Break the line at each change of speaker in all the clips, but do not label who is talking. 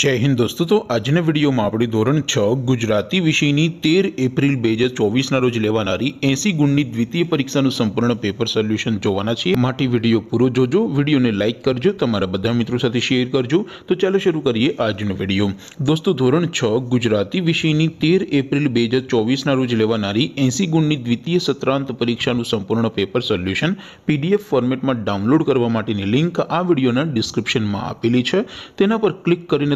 જય હિન્દ દોસ્તો તો આજના વિડીયોમાં આપણે ધોરણ છ ગુજરાતી વિષયની તેર એપ્રિલ બે હજાર ચોવીસના રોજ લેવાનારી એસી ગુણની દ્વિતીય પરીક્ષાનું સંપૂર્ણ પેપર સોલ્યુશન જોવાના છીએ માટે વિડીયો પૂરો જોજો વિડીયોને લાઇક કરજો તમારા બધા મિત્રો સાથે શેર કરજો તો ચાલો શરૂ કરીએ આજનો વિડીયો દોસ્તો ધોરણ છ ગુજરાતી વિષયની તેર એપ્રિલ બે હજાર ચોવીસના રોજ લેવાનારી એસી ગુણની દ્વિતીય સત્રાંત પરીક્ષાનું સંપૂર્ણ પેપર સોલ્યુશન પીડીએફ ફોર્મેટમાં ડાઉનલોડ કરવા માટેની લિંક આ વિડીયોના ડિસ્ક્રિપ્શનમાં આપેલી છે તેના પર ક્લિક કરીને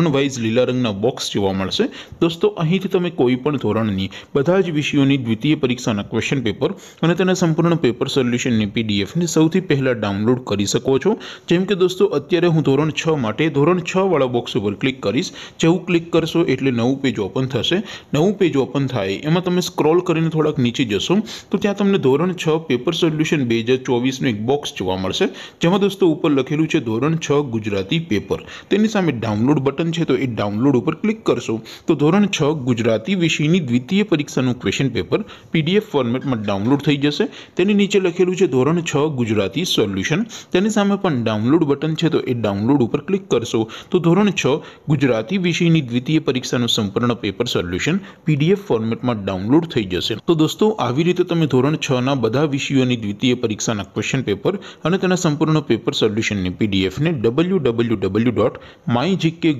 અનવાઇઝ લિલા રંગના બોક્સ જોવા મળશે દોસ્તો અહીંથી તમે કોઈ પણ ધોરણની બધા જ વિષયોની દ્વિતીય પરીક્ષાના ક્વેશ્ચન પેપર અને તેના સંપૂર્ણ પેપર સોલ્યુશનની પીડીએફ ને સૌથી પહેલા ડાઉનલોડ કરી શકો છો જેમ કે દોસ્તો અત્યારે હું ધોરણ 6 માટે ધોરણ 6 વાળો બોક્સ ઉપર ક્લિક કરિસ જેઉ ક્લિક કરશો એટલે નવું પેજ ઓપન થશે નવું પેજ ઓપન થાય એમાં તમે સ્ક્રોલ કરીને થોડક નીચે જશો તો ત્યાં તમને ધોરણ 6 પેપર સોલ્યુશન 2024 નો એક બોક્સ જોવા મળશે જેમ કે દોસ્તો ઉપર લખેલું છે ધોરણ 6 ગુજરાતી પેપર તેની સામે ડાઉનલોડ બટન છે તો એ ડાઉનલોડ ઉપર ક્લિક કરશો તો ધોરણ 6 ગુજરાતી વિષયની દ્વિતીય પરીક્ષાનું ક્વેશ્ચન પેપર પીડીએફ ફોર્મેટમાં ડાઉનલોડ થઈ જશે તેની નીચે લખેલું છે ધોરણ 6 ગુજરાતી સોલ્યુશન તેની સામે પણ ડાઉનલોડ બટન છે તો એ ડાઉનલોડ ઉપર ક્લિક કરશો તો ધોરણ 6 ગુજરાતી વિષયની દ્વિતીય પરીક્ષાનું સંપૂર્ણ પેપર સોલ્યુશન પીડીએફ ફોર્મેટમાં ડાઉનલોડ થઈ જશે તો દોસ્તો આવી રીતે તમે ધોરણ 6 ના બધા વિષયોની દ્વિતીય પરીક્ષાના ક્વેશ્ચન પેપર અને તેના સંપૂર્ણ પેપર સોલ્યુશનની પીડીએફ ને www.mygk